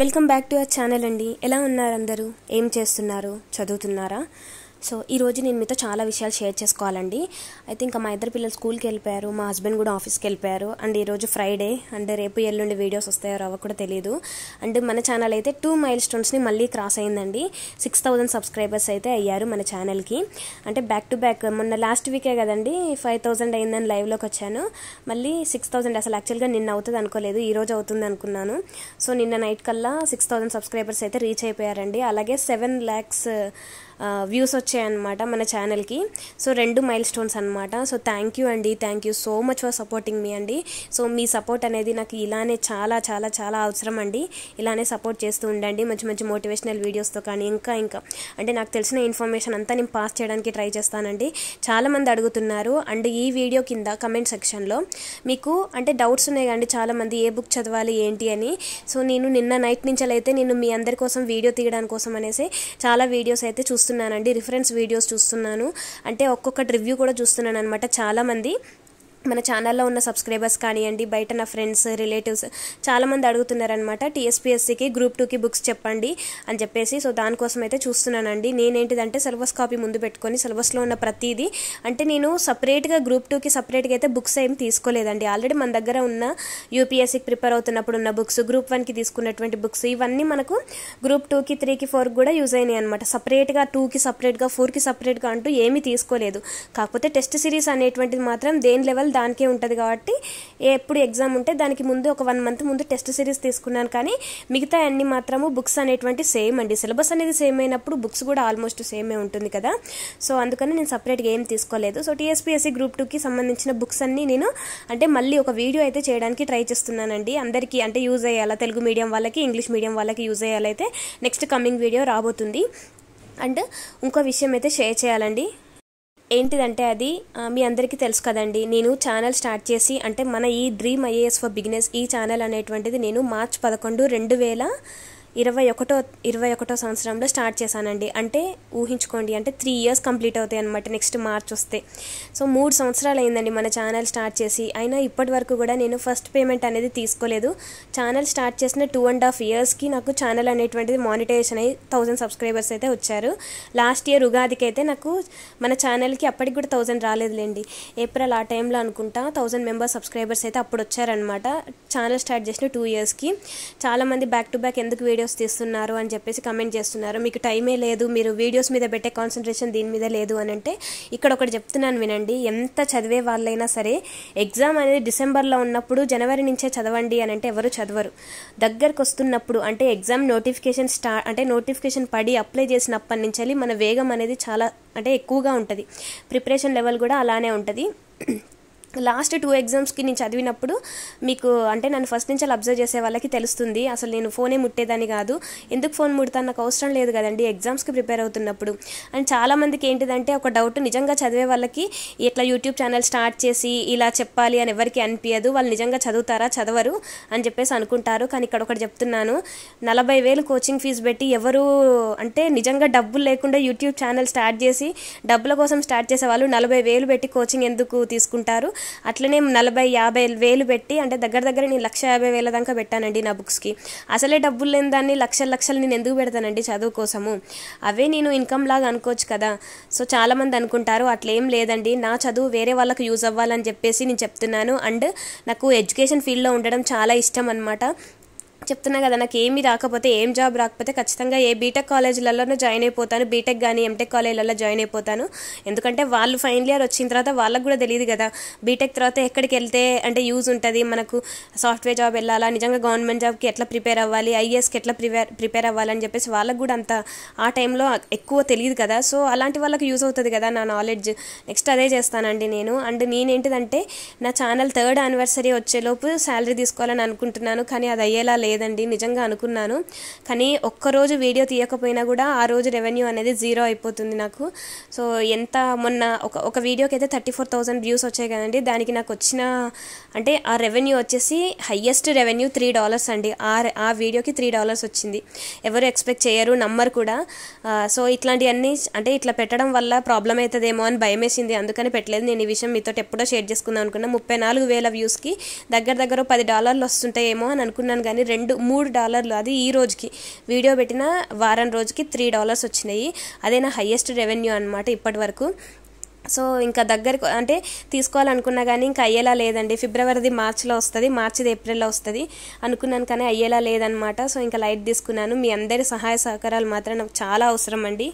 welcome back to our channel అండి ఎలా ఉన్నారు అందరూ ఏం చేస్తున్నారు చదువుతున్నారా సో ఈరోజు నేను మీతో చాలా విషయాలు షేర్ చేసుకోవాలండి అయితే ఇంకా మా ఇద్దరు పిల్లలు స్కూల్కి వెళ్ళిపోయారు మా హస్బెండ్ కూడా ఆఫీస్కి వెళ్ళిపోయారు అండ్ ఈరోజు ఫ్రైడే అండ్ రేపు ఎల్లుండి వీడియోస్ వస్తాయో రావో కూడా తెలియదు అండ్ మన ఛానల్ అయితే టూ మైల్ స్టోన్స్ని మళ్ళీ క్రాస్ అయిందండి సిక్స్ థౌజండ్ సబ్స్క్రైబర్స్ అయితే అయ్యారు మన ఛానల్కి అంటే బ్యాక్ టు బ్యాక్ మొన్న లాస్ట్ వీకే కదండి ఫైవ్ థౌజండ్ అయిందని లైవ్లోకి వచ్చాను మళ్ళీ సిక్స్ థౌజండ్ అసలు యాక్చువల్గా నిన్న అవుతుంది అనుకోలేదు ఈ రోజు అవుతుంది అనుకున్నాను సో నిన్న నైట్ కల్లా సిక్స్ థౌజండ్ సబ్స్క్రైబర్స్ అయితే రీచ్ అయిపోయారండి అలాగే సెవెన్ ల్యాక్స్ వ్యూస్ వచ్చాయన్నమాట మన ఛానల్కి సో రెండు మైల్ స్టోన్స్ అనమాట సో థ్యాంక్ యూ అండి thank you so much for supporting మీ అండి సో మీ సపోర్ట్ అనేది నాకు ఇలానే చాలా చాలా చాలా అవసరం అండి ఇలానే సపోర్ట్ చేస్తూ ఉండండి మంచి మంచి మోటివేషనల్ వీడియోస్తో కానీ ఇంకా ఇంకా అంటే నాకు తెలిసిన ఇన్ఫర్మేషన్ అంతా నేను పాస్ చేయడానికి ట్రై చేస్తానండి చాలామంది అడుగుతున్నారు అండ్ ఈ వీడియో కింద కమెంట్ సెక్షన్లో మీకు అంటే డౌట్స్ ఉన్నాయి కండి చాలామంది ఏ బుక్ చదవాలి ఏంటి అని సో నేను నిన్న నైట్ నుంచి అయితే నేను మీ అందరి కోసం వీడియో తీయడానికి కోసం అనేసి చాలా వీడియోస్ అయితే చూస్తున్నాను చూస్తున్నానండి రిఫరెన్స్ వీడియోస్ చూస్తున్నాను అంటే ఒక్కొక్కటి రివ్యూ కూడా చూస్తున్నాను అనమాట చాలామంది మన ఛానల్లో ఉన్న సబ్స్క్రైబర్స్ కానివ్వండి బయట నా ఫ్రెండ్స్ రిలేటివ్స్ చాలామంది అడుగుతున్నారనమాట టీఎస్పీఎస్సీకి గ్రూప్ టూకి బుక్స్ చెప్పండి అని చెప్పేసి సో దానికోసం అయితే చూస్తున్నానండి నేనేంటిదంటే సిలబస్ కాపీ ముందు పెట్టుకొని సిలబస్లో ఉన్న ప్రతిదీ అంటే నేను సపరేట్గా గ్రూప్ టూకి సపరేట్గా అయితే బుక్స్ ఏం తీసుకోలేదండి ఆల్రెడీ మన దగ్గర ఉన్న యూపీఎస్సీకి ప్రిపేర్ అవుతున్నప్పుడు ఉన్న బుక్స్ గ్రూప్ వన్కి తీసుకున్నటువంటి బుక్స్ ఇవన్నీ మనకు గ్రూప్ టూకి త్రీకి ఫోర్కి కూడా యూజ్ అయినాయి అనమాట సపరేట్గా టూకి సపరేట్గా ఫోర్కి సపరేట్గా అంటూ ఏమీ తీసుకోలేదు కాకపోతే టెస్ట్ సిరీస్ అనేటువంటిది మాత్రం దేని లెవెల్ టోటల్ దానికే ఉంటుంది కాబట్టి ఎప్పుడు ఎగ్జామ్ ఉంటే దానికి ముందు ఒక వన్ మంత్ ముందు టెస్ట్ సిరీస్ తీసుకున్నాను కానీ మిగతా అన్ని మాత్రము బుక్స్ అనేటువంటి సేమ్ అండి సిలబస్ అనేది సేమ్ అయినప్పుడు బుక్స్ కూడా ఆల్మోస్ట్ సేమే ఉంటుంది కదా సో అందుకని నేను సపరేట్గా ఏం తీసుకోలేదు సో టీఎస్పీఎస్సీ గ్రూప్ టూకి సంబంధించిన బుక్స్ అన్నీ నేను అంటే మళ్ళీ ఒక వీడియో అయితే చేయడానికి ట్రై చేస్తున్నానండి అందరికీ అంటే యూజ్ అయ్యాలా తెలుగు మీడియం వాళ్ళకి ఇంగ్లీష్ మీడియం వాళ్ళకి యూజ్ అయ్యాలైతే అయితే నెక్స్ట్ కమింగ్ వీడియో రాబోతుంది అండ్ ఇంకో విషయం అయితే షేర్ చేయాలండి ఏంటిదంటే అది మీ అందరికీ తెలుసు కదండి నేను ఛానల్ స్టార్ట్ చేసి అంటే మన ఈ డ్రీమ్ ఐఏఎస్ ఫర్ బిగినెస్ ఈ ఛానల్ అనేటువంటిది నేను మార్చ్ పదకొండు రెండు వేల ఇరవై ఒకటో ఇరవై ఒకటో సంవత్సరంలో స్టార్ట్ చేశానండి అంటే ఊహించుకోండి అంటే త్రీ ఇయర్స్ కంప్లీట్ అవుతాయి అనమాట నెక్స్ట్ మార్చ్ వస్తే సో మూడు సంవత్సరాలు అయిందండి మన ఛానల్ స్టార్ట్ చేసి అయినా ఇప్పటి వరకు కూడా నేను ఫస్ట్ పేమెంట్ అనేది తీసుకోలేదు ఛానల్ స్టార్ట్ చేసిన టూ అండ్ హాఫ్ ఇయర్స్కి నాకు ఛానల్ అనేటువంటిది మానిటైజేషన్ అయ్యి థౌజండ్ సబ్స్క్రైబర్స్ అయితే వచ్చారు లాస్ట్ ఇయర్ ఉగాదికి అయితే నాకు మన ఛానల్కి అప్పటికి కూడా థౌజండ్ రాలేదులేండి ఏప్రిల్ ఆ టైంలో అనుకుంటా థౌజండ్ మెంబర్స్ సబ్స్క్రైబర్స్ అయితే అప్పుడు వచ్చారనమాట ఛానల్ స్టార్ట్ చేసిన టూ ఇయర్స్కి చాలామంది బ్యాక్ టు బ్యాక్ ఎందుకు వీడియో వీడియోస్ తీస్తున్నారు అని చెప్పేసి కమెంట్ చేస్తున్నారు మీకు టైమే లేదు మీరు వీడియోస్ మీద పెట్టే కాన్సన్ట్రేషన్ దీని మీద లేదు అని అంటే ఇక్కడ ఒకటి చెప్తున్నాను వినండి ఎంత చదివే వాళ్ళైనా సరే ఎగ్జామ్ అనేది డిసెంబర్లో ఉన్నప్పుడు జనవరి నుంచే చదవండి అని అంటే ఎవరు చదవరు దగ్గరకు వస్తున్నప్పుడు అంటే ఎగ్జామ్ నోటిఫికేషన్ స్టా అంటే నోటిఫికేషన్ పడి అప్లై చేసినప్పటి నుంచి మన వేగం అనేది చాలా అంటే ఎక్కువగా ఉంటుంది ప్రిపరేషన్ లెవెల్ కూడా అలానే ఉంటుంది లాస్ట్ టూ ఎగ్జామ్స్కి నేను చదివినప్పుడు మీకు అంటే నన్ను ఫస్ట్ నుంచి అలా అబ్జర్వ్ చేసే వాళ్ళకి తెలుస్తుంది అసలు నేను ఫోనే ముట్టేదాన్ని కాదు ఎందుకు ఫోన్ ముడతాను నాకు అవసరం లేదు కదండి ఎగ్జామ్స్కి ప్రిపేర్ అవుతున్నప్పుడు అండ్ చాలామందికి ఏంటిదంటే ఒక డౌట్ నిజంగా చదివే వాళ్ళకి ఇట్లా యూట్యూబ్ ఛానల్ స్టార్ట్ చేసి ఇలా చెప్పాలి అని ఎవరికి అనిపించదు వాళ్ళు నిజంగా చదువుతారా చదవరు అని చెప్పేసి అనుకుంటారు కానీ ఇక్కడ ఒకటి చెప్తున్నాను నలభై వేలు కోచింగ్ ఫీజు పెట్టి ఎవరు అంటే నిజంగా డబ్బులు లేకుండా యూట్యూబ్ ఛానల్ స్టార్ట్ చేసి డబ్బుల కోసం స్టార్ట్ చేసే వాళ్ళు నలభై వేలు పెట్టి కోచింగ్ ఎందుకు తీసుకుంటారు అట్లనే నలభై యాభై వేలు పెట్టి అంటే దగ్గర దగ్గర నేను లక్ష యాభై వేల దాకా పెట్టానండి నా బుక్స్కి అసలే డబ్బులు లేని దాన్ని లక్షల లక్షలు నేను ఎందుకు పెడతానండి చదువు కోసము అవే నేను ఇన్కమ్ లాగా అనుకోవచ్చు కదా సో చాలామంది అనుకుంటారు అట్లేం లేదండి నా చదువు వేరే వాళ్ళకి యూజ్ అవ్వాలని చెప్పేసి నేను చెప్తున్నాను అండ్ నాకు ఎడ్యుకేషన్ ఫీల్డ్లో ఉండడం చాలా ఇష్టం అనమాట చెప్తున్నా కదా నాకు ఏమీ రాకపోతే ఏం జాబ్ రాకపోతే ఖచ్చితంగా ఏ బీటెక్ కాలేజీలలోనూ జాయిన్ అయిపోతాను బీటెక్ కానీ ఎంటెక్ కాలేజీలలో జాయిన్ అయిపోతాను ఎందుకంటే వాళ్ళు ఫైనల్ ఇయర్ వచ్చిన తర్వాత వాళ్ళకు కూడా తెలియదు కదా బీటెక్ తర్వాత ఎక్కడికి వెళ్తే అంటే యూజ్ ఉంటుంది మనకు సాఫ్ట్వేర్ జాబ్ వెళ్ళాలా నిజంగా గవర్నమెంట్ జాబ్కి ఎట్లా ప్రిపేర్ అవ్వాలి ఐఏఎస్కి ఎట్లా ప్రిపేర్ ప్రిపేర్ అవ్వాలని చెప్పేసి వాళ్ళకు కూడా అంత ఆ టైంలో ఎక్కువ తెలియదు కదా సో అలాంటి వాళ్ళకి యూజ్ అవుతుంది కదా నా నాలెడ్జ్ నెక్స్ట్ అదే చేస్తానండి నేను అండ్ నేనేంటిదంటే నా ఛానల్ థర్డ్ యానివర్సరీ వచ్చేలోపు శాలరీ తీసుకోవాలని అనుకుంటున్నాను కానీ అది అయ్యేలా లేదు లేదండి నిజంగా అనుకున్నాను కానీ ఒక్కరోజు వీడియో తీయకపోయినా కూడా ఆ రోజు రెవెన్యూ అనేది జీరో అయిపోతుంది నాకు సో ఎంత మొన్న ఒక ఒక వీడియోకి అయితే థర్టీ ఫోర్ థౌసండ్ వ్యూస్ వచ్చాయి కదండి దానికి నాకు వచ్చిన అంటే ఆ రెవెన్యూ వచ్చేసి హయ్యెస్ట్ రెవెన్యూ త్రీ డాలర్స్ అండి ఆ ఆ వీడియోకి త్రీ డాలర్స్ వచ్చింది ఎవరు ఎక్స్పెక్ట్ చేయరు నంబర్ కూడా సో ఇట్లాంటివన్నీ అంటే ఇట్లా పెట్టడం వల్ల ప్రాబ్లం అవుతుందేమో అని భయం వేసింది అందుకని పెట్టలేదు నేను ఈ విషయం మీతో ఎప్పుడో షేర్ చేసుకుందాం అనుకున్నా ముప్పై నాలుగు వేల వ్యూస్కి దగ్గర దగ్గర పది డాలర్లు వస్తుంటాయేమో అని అనుకున్నాను కానీ రెండు మూడు మూడు డాలర్లు అది ఈ రోజుకి వీడియో పెట్టిన వారం రోజుకి త్రీ డాలర్స్ వచ్చినాయి అదే నా హయ్యెస్ట్ రెవెన్యూ అనమాట ఇప్పటి వరకు సో ఇంకా దగ్గరకు అంటే తీసుకోవాలనుకున్నా కానీ ఇంకా అయ్యేలా లేదండి ఫిబ్రవరిది మార్చిలో వస్తుంది మార్చిది ఏప్రిల్లో వస్తుంది అనుకున్నాను కానీ అయ్యేలా లేదనమాట సో ఇంకా లైట్ తీసుకున్నాను మీ అందరి సహాయ సహకారాలు మాత్రం నాకు చాలా అవసరం అండి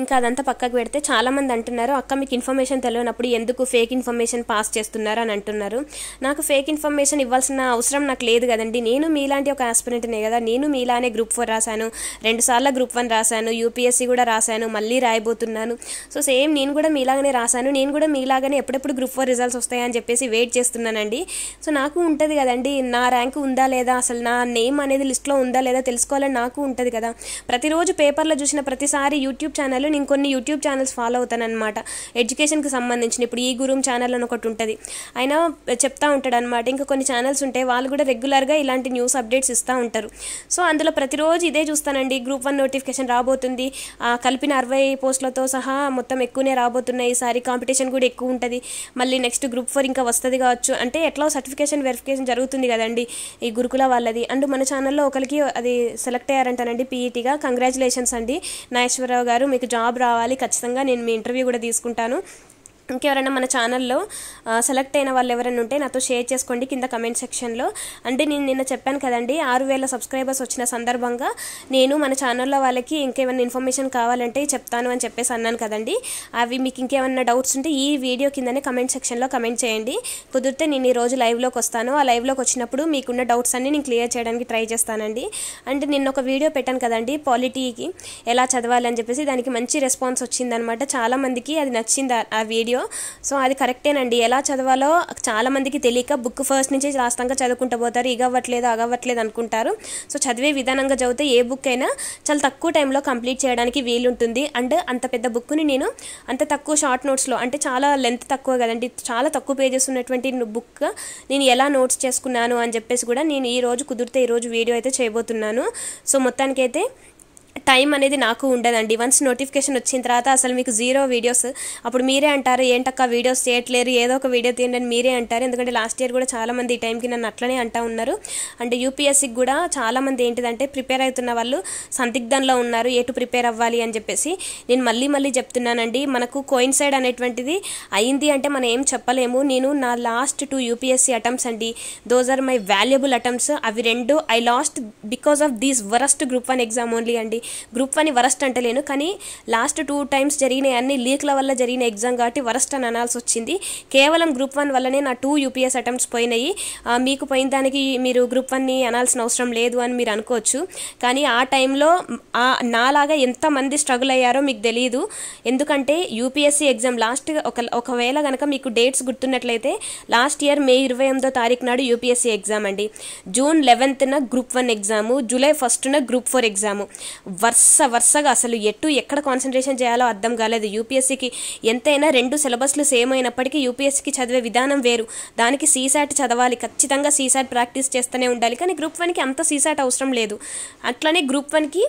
ఇంకా అదంతా పక్కకు పెడితే చాలామంది అంటున్నారు అక్క మీకు ఇన్ఫర్మేషన్ తెలియనప్పుడు ఎందుకు ఫేక్ ఇన్ఫర్మేషన్ పాస్ చేస్తున్నారు అని అంటున్నారు నాకు ఫేక్ ఇన్ఫర్మేషన్ ఇవ్వాల్సిన అవసరం నాకు లేదు కదండి నేను మీలాంటి ఒక ఆస్పిరెంట్నే కదా నేను మీలానే గ్రూప్ ఫోర్ రాశాను రెండుసార్లు గ్రూప్ వన్ రాశాను యూపీఎస్సీ కూడా రాశాను మళ్ళీ రాయబోతున్నాను సో సేమ్ నేను కూడా మీలాగానే రాశాను నేను కూడా మీలాగానే ఎప్పుడెప్పుడు గ్రూప్ ఫోర్ రిజల్ట్స్ వస్తాయని చెప్పేసి వెయిట్ చేస్తున్నానండి సో నాకు ఉంటుంది కదండి నా ర్యాంక్ ఉందా లేదా అసలు నా నేమ్ అనేది లిస్ట్లో ఉందా లేదా తెలుసుకోవాలని నాకు ఉంటుంది కదా ప్రతిరోజు పేపర్లో చూసిన ప్రతిసారి యూట్యూబ్ ఛానల్ ఛానల్ నేను కొన్ని యూట్యూబ్ ఛానల్స్ ఫాలో అవుతానమాట ఎడ్యుకేషన్కి సంబంధించిన ఇప్పుడు ఈ గురువు ఛానల్ అని ఒకటి ఉంటుంది ఆయన చెప్తా ఉంటాడు అనమాట ఇంకా కొన్ని ఛానల్స్ ఉంటాయి వాళ్ళు కూడా రెగ్యులర్గా ఇలాంటి న్యూస్ అప్డేట్స్ ఇస్తూ ఉంటారు సో అందులో ప్రతిరోజు ఇదే చూస్తానండి గ్రూప్ వన్ నోటిఫికేషన్ రాబోతుంది కలిపిన అరవై పోస్టులతో సహా మొత్తం ఎక్కువనే రాబోతున్నాయి ఈసారి కాంపిటీషన్ కూడా ఎక్కువ ఉంటుంది మళ్ళీ నెక్స్ట్ గ్రూప్ ఫోర్ ఇంకా వస్తుంది కావచ్చు అంటే ఎట్లా సర్టిఫికేషన్ వెరిఫికేషన్ జరుగుతుంది కదండి ఈ గురుకుల వాళ్ళది అండ్ మన ఛానల్లో ఒకరికి అది సెలెక్ట్ అయ్యారంటానండి పీఈటీగా కంగ్రాచులేషన్స్ అండి నాగేశ్వరరావు గారు మీకు జాబ్ రావాలి ఖచ్చితంగా నేను మీ ఇంటర్వ్యూ కూడా తీసుకుంటాను ఇంకెవరైనా మన ఛానల్లో సెలెక్ట్ అయిన వాళ్ళు ఎవరైనా ఉంటే నాతో షేర్ చేసుకోండి కింద కమెంట్ సెక్షన్లో అంటే నేను నిన్న చెప్పాను కదండి ఆరు వేల సబ్స్క్రైబర్స్ వచ్చిన సందర్భంగా నేను మన ఛానల్లో వాళ్ళకి ఇంకేమైనా ఇన్ఫర్మేషన్ కావాలంటే చెప్తాను అని చెప్పేసి అన్నాను కదండి అవి మీకు ఇంకేమైనా డౌట్స్ ఉంటే ఈ వీడియో కిందనే కమెంట్ సెక్షన్లో కమెంట్ చేయండి కుదిరితే నేను ఈ రోజు లైవ్లోకి వస్తాను ఆ లైవ్లోకి వచ్చినప్పుడు మీకున్న డౌట్స్ అన్ని నేను క్లియర్ చేయడానికి ట్రై చేస్తానండి అంటే నిన్న ఒక వీడియో పెట్టాను కదండి పాలిటీకి ఎలా చదవాలి అని చెప్పేసి దానికి మంచి రెస్పాన్స్ వచ్చిందనమాట చాలామందికి అది నచ్చింది ఆ వీడియో వీడియో సో అది కరెక్టేనండి ఎలా చదవాలో చాలామందికి తెలియక బుక్ ఫస్ట్ నుంచి రాష్ట్రంగా చదువుకుంటూ పోతారు ఇగవ్వట్లేదు అగవ్వట్లేదు అనుకుంటారు సో చదివే విధానంగా చదివితే ఏ బుక్ అయినా చాలా తక్కువ టైంలో కంప్లీట్ చేయడానికి వీలుంటుంది అండ్ అంత పెద్ద బుక్ని నేను అంత తక్కువ షార్ట్ నోట్స్లో అంటే చాలా లెంత్ తక్కువ కదండి చాలా తక్కువ పేజెస్ ఉన్నటువంటి బుక్ నేను ఎలా నోట్స్ చేసుకున్నాను అని చెప్పేసి కూడా నేను ఈ రోజు కుదిరితే ఈరోజు వీడియో అయితే చేయబోతున్నాను సో మొత్తానికైతే టైం అనేది నాకు ఉండదండి వన్స్ నోటిఫికేషన్ వచ్చిన తర్వాత అసలు మీకు జీరో వీడియోస్ అప్పుడు మీరే అంటారు ఏంటక్క వీడియోస్ చేయట్లేరు ఏదో ఒక వీడియో తీయండి మీరే అంటారు ఎందుకంటే లాస్ట్ ఇయర్ కూడా చాలామంది ఈ టైంకి నన్ను అట్లనే అంటా ఉన్నారు అండ్ యూపీఎస్సీకి కూడా చాలామంది ఏంటిదంటే ప్రిపేర్ అవుతున్న వాళ్ళు సందిగ్ధంలో ఉన్నారు ఎటు ప్రిపేర్ అవ్వాలి అని చెప్పేసి నేను మళ్ళీ మళ్ళీ చెప్తున్నానండి మనకు కోయిన్సైడ్ అనేటువంటిది అయింది అంటే మనం ఏం చెప్పలేము నేను నా లాస్ట్ టూ యూపీఎస్సీ అటెంప్ట్స్ అండి those are my valuable attempts అవి రెండు I lost because of these worst group one exam only అండి గ్రూప్ వన్ వరస్ట్ అంటలేను కానీ లాస్ట్ టూ టైమ్స్ జరిగిన అన్ని లీక్ల వల్ల జరిగిన ఎగ్జామ్ కాబట్టి వరస్ట్ అని అనాల్సి వచ్చింది కేవలం గ్రూప్ వన్ వల్లనే నా టూ యూపీఎస్ అటెంప్ట్స్ పోయినాయి మీకు పోయిన దానికి మీరు గ్రూప్ వన్ని అనాల్సిన అవసరం లేదు అని మీరు అనుకోవచ్చు కానీ ఆ టైంలో నాలాగా ఎంతమంది స్ట్రగుల్ అయ్యారో మీకు తెలియదు ఎందుకంటే యూపీఎస్సీ ఎగ్జామ్ లాస్ట్ ఒక ఒకవేళ కనుక మీకు డేట్స్ గుర్తున్నట్లయితే లాస్ట్ ఇయర్ మే ఇరవై ఎనిమిదో తారీఖు నాడు యూపీఎస్సీ ఎగ్జామ్ అండి జూన్ లెవెన్త్న గ్రూప్ వన్ ఎగ్జాము జూలై ఫస్ట్న గ్రూప్ ఫోర్ ఎగ్జాము వరుస వరుసగా అసలు ఎటు ఎక్కడ కాన్సన్ట్రేషన్ చేయాలో అర్థం కాలేదు యూపీఎస్సీకి ఎంతైనా రెండు సిలబస్లు సేమ్ అయినప్పటికీ యూపీఎస్సీకి చదివే విధానం వేరు దానికి సీసాట్ చదవాలి ఖచ్చితంగా సీసాట్ ప్రాక్టీస్ చేస్తూనే ఉండాలి కానీ గ్రూప్ వన్కి అంత సీసాట్ అవసరం లేదు అట్లనే గ్రూప్ వన్కి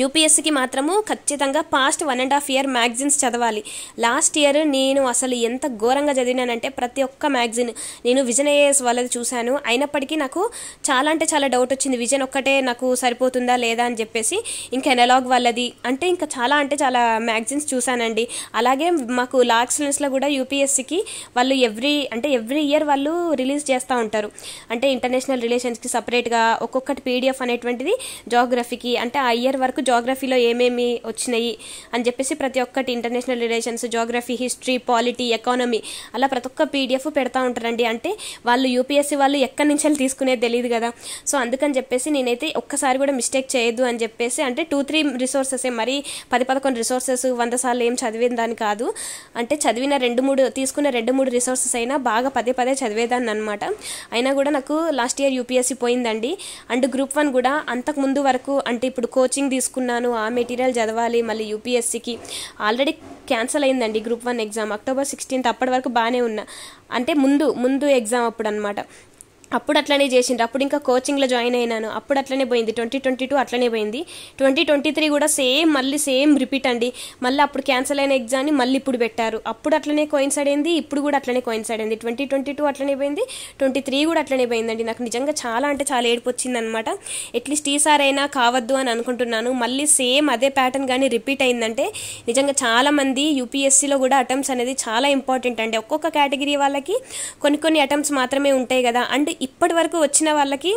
యూపీఎస్సీకి మాత్రము ఖచ్చితంగా past one and half year magazines చదవాలి లాస్ట్ ఇయర్ నేను అసలు ఎంత ఘోరంగా చదివినానంటే ప్రతి ఒక్క మ్యాగజైన్ నేను విజన్ ఏఎస్ వాళ్ళది చూశాను అయినప్పటికీ నాకు చాలా అంటే చాలా డౌట్ వచ్చింది విజన్ ఒక్కటే నాకు సరిపోతుందా లేదా అని చెప్పేసి ఇంకా ఎనలాగ్ వాళ్ళది అంటే ఇంకా చాలా అంటే చాలా మ్యాగజైన్స్ చూశానండి అలాగే మాకు లాక్స్లెన్స్లో కూడా యూపీఎస్సీకి వాళ్ళు ఎవ్రీ అంటే ఎవ్రీ ఇయర్ వాళ్ళు రిలీజ్ చేస్తూ ఉంటారు అంటే ఇంటర్నేషనల్ రిలేషన్స్కి సపరేట్గా ఒక్కొక్కటి పీడిఎఫ్ అనేటువంటిది జోగ్రఫీకి అంటే ఆ ఇయర్ వరకు వరకు జాగ్రఫీలో ఏమేమి వచ్చినాయి అని చెప్పేసి ప్రతి ఒక్కటి international relations geography history polity economy అలా ప్రతి ఒక్క పీడిఎఫ్ పెడతా ఉంటారండి అంటే వాళ్ళు యూపీఎస్సీ వాళ్ళు ఎక్కడి నుంచి తీసుకునేది తెలియదు కదా సో అందుకని చెప్పేసి నేనైతే ఒక్కసారి కూడా మిస్టేక్ చేయొద్దు అని చెప్పేసి అంటే టూ త్రీ రిసోర్సెస్ మరి పది పదకొండు రిసోర్సెస్ వంద సార్లు ఏం చదివిన దాని కాదు అంటే చదివిన రెండు మూడు తీసుకున్న రెండు మూడు రిసోర్సెస్ అయినా బాగా పదే పదే చదివేదాన్ని అనమాట అయినా కూడా నాకు లాస్ట్ ఇయర్ యూపీఎస్సీ పోయిందండి అండ్ గ్రూప్ వన్ కూడా అంతకు ముందు వరకు అంటే ఇప్పుడు కోచింగ్ తీసుకు తీసుకున్నాను ఆ మెటీరియల్ చదవాలి మళ్ళీ యూపీఎస్సికి ఆల్రెడీ క్యాన్సిల్ అయిందండి group one exam October sixteenth అప్పటి వరకు బాగానే ఉన్నా అంటే ముందు ముందు ఎగ్జామ్ అప్పుడు అనమాట అప్పుడు అట్లనే చేసిండ్రు అప్పుడు ఇంకా కోచింగ్లో జాయిన్ అయినాను అప్పుడు అట్లనే పోయింది ట్వంటీ ట్వంటీ టూ అట్లనే పోయింది ట్వంటీ ట్వంటీ త్రీ కూడా సేమ్ మళ్ళీ సేమ్ రిపీట్ అండి మళ్ళీ అప్పుడు క్యాన్సిల్ అయిన ఎగ్జామ్ని మళ్ళీ ఇప్పుడు పెట్టారు అప్పుడు అట్లనే కోయిన్సైడ్ అయింది ఇప్పుడు కూడా అట్లనే కోయిన్సైడ్ అయింది ట్వంటీ ట్వంటీ టూ అట్లనే పోయింది ట్వంటీ త్రీ కూడా అట్లనే పోయిందండి నాకు నిజంగా చాలా అంటే చాలా ఏడుపు అనమాట అట్లీస్ట్ ఈసారి అయినా కావద్దు అని అనుకుంటున్నాను మళ్ళీ సేమ్ అదే ప్యాటర్న్ కానీ రిపీట్ అయిందంటే నిజంగా చాలామంది యూపీఎస్సీలో కూడా అటెంప్ట్స్ అనేది చాలా ఇంపార్టెంట్ అండి ఒక్కొక్క కేటగిరీ వాళ్ళకి కొన్ని కొన్ని అటెంప్ట్స్ మాత్రమే ఉంటాయి కదా అండ్ ఇప్పటి వరకు వచ్చిన వాళ్ళకి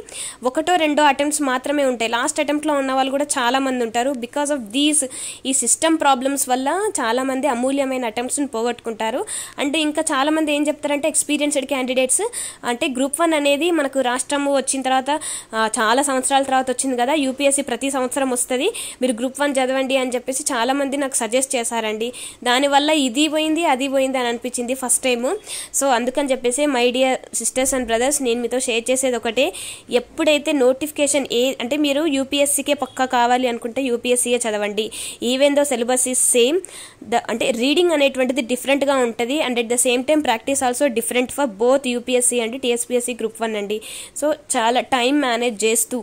ఒకటో రెండో అటెంప్ట్స్ మాత్రమే ఉంటాయి లాస్ట్ అటెంప్ట్లో ఉన్న వాళ్ళు కూడా చాలామంది ఉంటారు బికాస్ ఆఫ్ దీస్ ఈ సిస్టమ్ ప్రాబ్లమ్స్ వల్ల చాలామంది అమూల్యమైన అటెంప్ట్స్ని పోగొట్టుకుంటారు అంటే ఇంకా చాలామంది ఏం చెప్తారంటే ఎక్స్పీరియన్స్డ్ క్యాండిడేట్స్ అంటే గ్రూప్ వన్ అనేది మనకు రాష్ట్రము వచ్చిన తర్వాత చాలా సంవత్సరాల తర్వాత వచ్చింది కదా యూపీఎస్సీ ప్రతి సంవత్సరం వస్తుంది మీరు గ్రూప్ వన్ చదవండి అని చెప్పేసి చాలామంది నాకు సజెస్ట్ చేశారండి దానివల్ల ఇది పోయింది అది పోయింది అని అనిపించింది ఫస్ట్ టైము సో అందుకని చెప్పేసి my dear sisters and brothers నేను మీతో షేర్ చేసేది ఒకటే ఎప్పుడైతే నోటిఫికేషన్ ఏ అంటే మీరు యూపీఎస్సీకే పక్కా కావాలి అనుకుంటే యూపీఎస్సీయే చదవండి even though syllabus is same the అంటే రీడింగ్ అనేటువంటిది డిఫరెంట్గా ఉంటుంది and at the same time practice also different for both UPSC and TSPSC group one అండి సో చాలా టైం మేనేజ్ చేస్తూ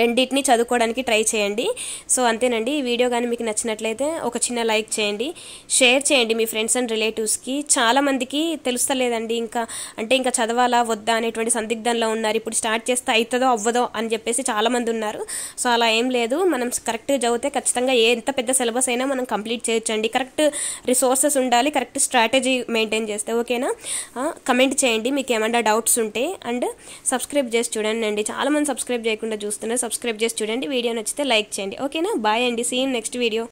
రెండింటిని చదువుకోవడానికి ట్రై చేయండి సో అంతేనండి ఈ వీడియో కానీ మీకు నచ్చినట్లయితే ఒక చిన్న లైక్ చేయండి షేర్ చేయండి మీ ఫ్రెండ్స్ అండ్ రిలేటివ్స్కి చాలామందికి తెలుస్తలేదండి ఇంకా అంటే ఇంకా చదవాలా వద్దా అనేటువంటి సందిగ్ధంలో ఉన్నారు ఇప్పుడు స్టార్ట్ చేస్తే అవుతుందో అవ్వదో అని చెప్పేసి చాలామంది ఉన్నారు సో అలా ఏం లేదు మనం కరెక్ట్గా చదివితే ఖచ్చితంగా ఎంత పెద్ద సిలబస్ అయినా మనం కంప్లీట్ చేయొచ్చండి కరెక్ట్ రిసోర్సెస్ ఉండాలి కరెక్ట్ స్ట్రాటజీ మెయింటైన్ చేస్తే ఓకేనా కమెంట్ చేయండి మీకు ఏమన్నా డౌట్స్ ఉంటే అండ్ సబ్స్క్రైబ్ చేసి చూడండి అండి చాలామంది సబ్స్క్రైబ్ చేయకుండా చూస్తున్నారు సబ్స్క్రైబ్ చేసి చూడండి వీడియో నచ్చితే లైక్ చేయండి ఓకేనా బాయ్ అండి సీన్ నెక్స్ట్ వీడియో